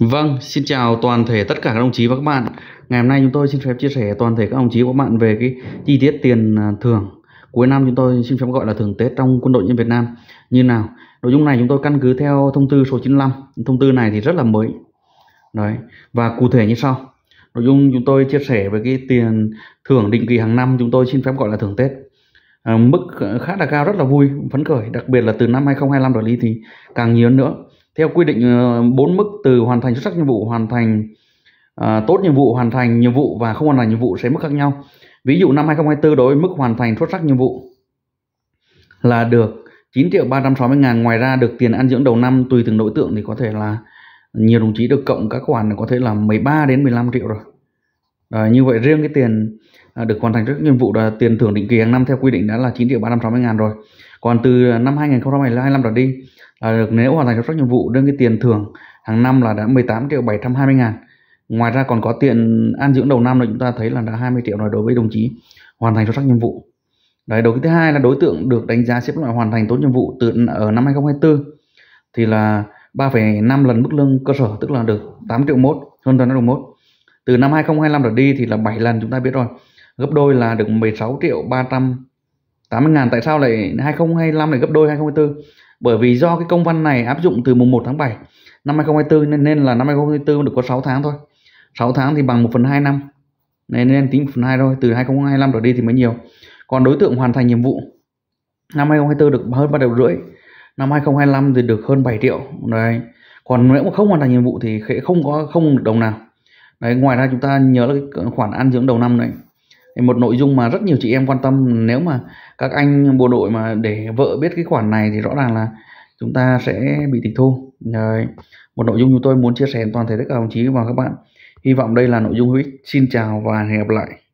Vâng, xin chào toàn thể tất cả các đồng chí và các bạn. Ngày hôm nay chúng tôi xin phép chia sẻ toàn thể các đồng chí và các bạn về cái chi tiết tiền à, thưởng cuối năm chúng tôi xin phép gọi là thưởng Tết trong quân đội nhân Việt Nam như nào. Nội dung này chúng tôi căn cứ theo thông tư số 95. Thông tư này thì rất là mới. Đấy, và cụ thể như sau. Nội dung chúng tôi chia sẻ về cái tiền thưởng định kỳ hàng năm chúng tôi xin phép gọi là thưởng Tết. À, mức khá là cao rất là vui phấn khởi đặc biệt là từ năm 2025 trở đi thì càng nhiều nữa theo quy định ờ, bốn mức từ hoàn thành xuất sắc nhiệm vụ hoàn thành à, tốt nhiệm vụ hoàn thành nhiệm vụ và không hoàn thành nhiệm vụ sẽ mức khác nhau ví dụ năm 2024 đối với mức hoàn thành xuất sắc nhiệm vụ là được 9 triệu 360 ngàn ngoài ra được tiền ăn dưỡng đầu năm tùy từng đối tượng thì có thể là nhiều đồng chí được cộng các khoản có thể là 13 đến 15 triệu rồi à, như vậy riêng cái tiền à, được hoàn thành các nhiệm vụ là tiền thưởng định kỳ hàng năm theo quy định đã là 9 triệu 360 ngàn rồi còn từ năm 2025 trở đi là được nếu hoàn thành xuất sắc nhiệm vụ đơn cái tiền thưởng hàng năm là đã 18 triệu 720 ngàn ngoài ra còn có tiền an dưỡng đầu năm là chúng ta thấy là đã 20 triệu rồi đối với đồng chí hoàn thành xuất sắc nhiệm vụ đấy đối với thứ hai là đối tượng được đánh giá xếp loại hoàn thành tốt nhiệm vụ từ ở năm 2024 thì là 3,5 lần mức lương cơ sở tức là được 8 triệu mốt hơn toàn đồng mốt từ năm 2025 trở đi thì là 7 lần chúng ta biết rồi gấp đôi là được 16 triệu 300 80 ngàn tại sao lại 2025 lại gấp đôi 2024 bởi vì do cái công văn này áp dụng từ mùng 1 tháng 7 năm 2024 nên, nên là năm 2024 được có 6 tháng thôi 6 tháng thì bằng 1 phần 2 năm nên, nên tính 1 phần 2 thôi từ 2025 trở đi thì mới nhiều còn đối tượng hoàn thành nhiệm vụ năm 2024 được hơn 3 triệu rưỡi năm 2025 thì được hơn 7 triệu đấy còn nếu mà không hoàn thành nhiệm vụ thì không có không đồng nào đấy ngoài ra chúng ta nhớ là cái khoản ăn dưỡng đầu năm này một nội dung mà rất nhiều chị em quan tâm nếu mà các anh bộ đội mà để vợ biết cái khoản này thì rõ ràng là chúng ta sẽ bị tịch thu Đấy. một nội dung chúng tôi muốn chia sẻ toàn thể tất cả đồng chí và các bạn hy vọng đây là nội dung hữu ích xin chào và hẹn gặp lại